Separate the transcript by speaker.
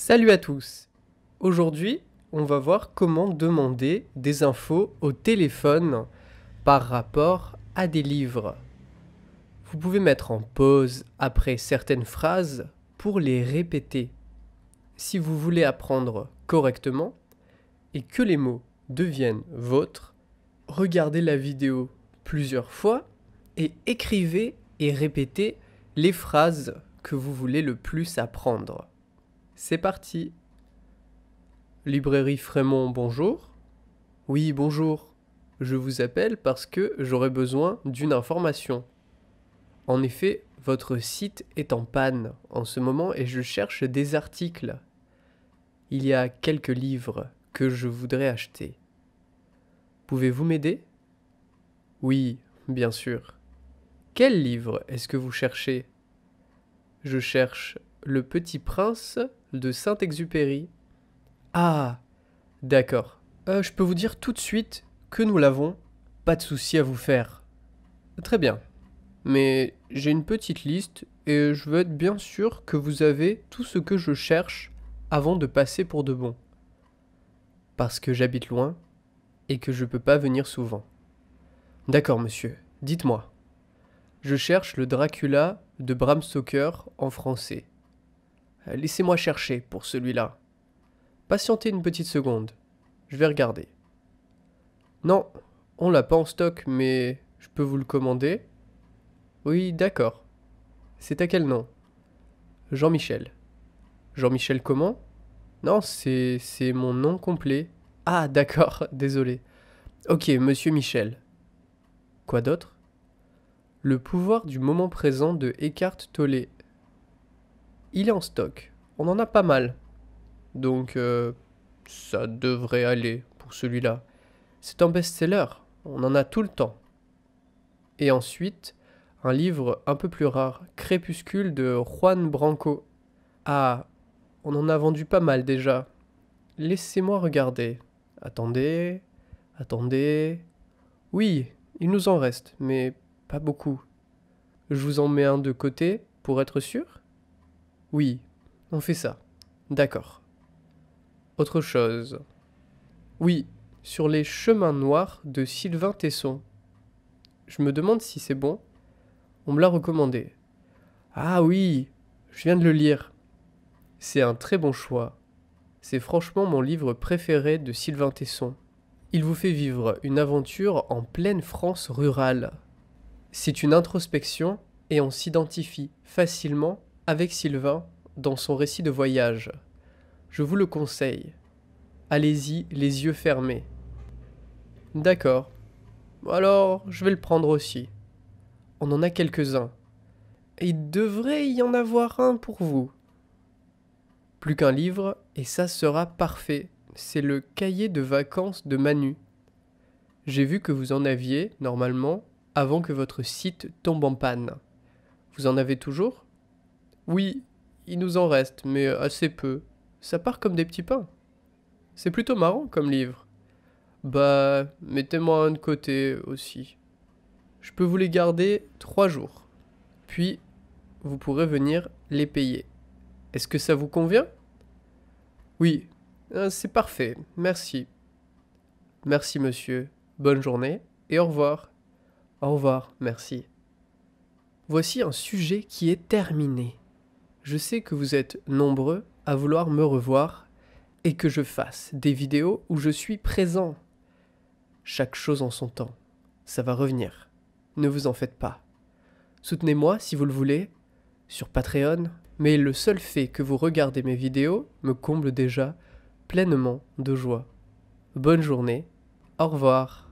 Speaker 1: Salut à tous Aujourd'hui, on va voir comment demander des infos au téléphone par rapport à des livres. Vous pouvez mettre en pause après certaines phrases pour les répéter. Si vous voulez apprendre correctement et que les mots deviennent vôtres, regardez la vidéo plusieurs fois et écrivez et répétez les phrases que vous voulez le plus apprendre. C'est parti. Librairie Frémont, bonjour. Oui, bonjour. Je vous appelle parce que j'aurais besoin d'une information. En effet, votre site est en panne en ce moment et je cherche des articles. Il y a quelques livres que je voudrais acheter. Pouvez-vous m'aider Oui, bien sûr. Quel livre est-ce que vous cherchez Je cherche le Petit Prince de Saint-Exupéry. Ah, d'accord. Euh, je peux vous dire tout de suite que nous l'avons. Pas de souci à vous faire. Très bien. Mais j'ai une petite liste et je veux être bien sûr que vous avez tout ce que je cherche avant de passer pour de bon. Parce que j'habite loin et que je ne peux pas venir souvent. D'accord, monsieur, dites-moi. Je cherche le Dracula de Bram Stoker en français. Euh, laissez-moi chercher pour celui-là. Patientez une petite seconde. Je vais regarder. Non, on l'a pas en stock, mais je peux vous le commander. Oui, d'accord. C'est à quel nom Jean-Michel. Jean-Michel comment Non, c'est mon nom complet. Ah, d'accord, désolé. Ok, monsieur Michel. Quoi d'autre Le pouvoir du moment présent de Eckhart Tolle il est en stock. On en a pas mal. Donc euh, ça devrait aller pour celui-là. C'est un best-seller, on en a tout le temps. Et ensuite, un livre un peu plus rare, Crépuscule de Juan Branco. Ah, on en a vendu pas mal déjà. Laissez-moi regarder. Attendez, attendez. Oui, il nous en reste, mais pas beaucoup. Je vous en mets un de côté pour être sûr oui, on fait ça. D'accord. Autre chose. Oui, sur les chemins noirs de Sylvain Tesson. Je me demande si c'est bon. On me l'a recommandé. Ah oui, je viens de le lire. C'est un très bon choix. C'est franchement mon livre préféré de Sylvain Tesson. Il vous fait vivre une aventure en pleine France rurale. C'est une introspection et on s'identifie facilement avec Sylvain dans son récit de voyage. Je vous le conseille. Allez-y les yeux fermés. D'accord. Alors, je vais le prendre aussi. On en a quelques-uns. Et il devrait y en avoir un pour vous. Plus qu'un livre, et ça sera parfait. C'est le cahier de vacances de Manu. J'ai vu que vous en aviez, normalement, avant que votre site tombe en panne. Vous en avez toujours oui, il nous en reste, mais assez peu. Ça part comme des petits pains. C'est plutôt marrant comme livre. Bah, mettez-moi un de côté aussi. Je peux vous les garder trois jours. Puis, vous pourrez venir les payer. Est-ce que ça vous convient Oui, euh, c'est parfait, merci. Merci monsieur, bonne journée et au revoir. Au revoir, merci. Voici un sujet qui est terminé. Je sais que vous êtes nombreux à vouloir me revoir et que je fasse des vidéos où je suis présent. Chaque chose en son temps. Ça va revenir. Ne vous en faites pas. Soutenez-moi si vous le voulez sur Patreon, mais le seul fait que vous regardez mes vidéos me comble déjà pleinement de joie. Bonne journée. Au revoir.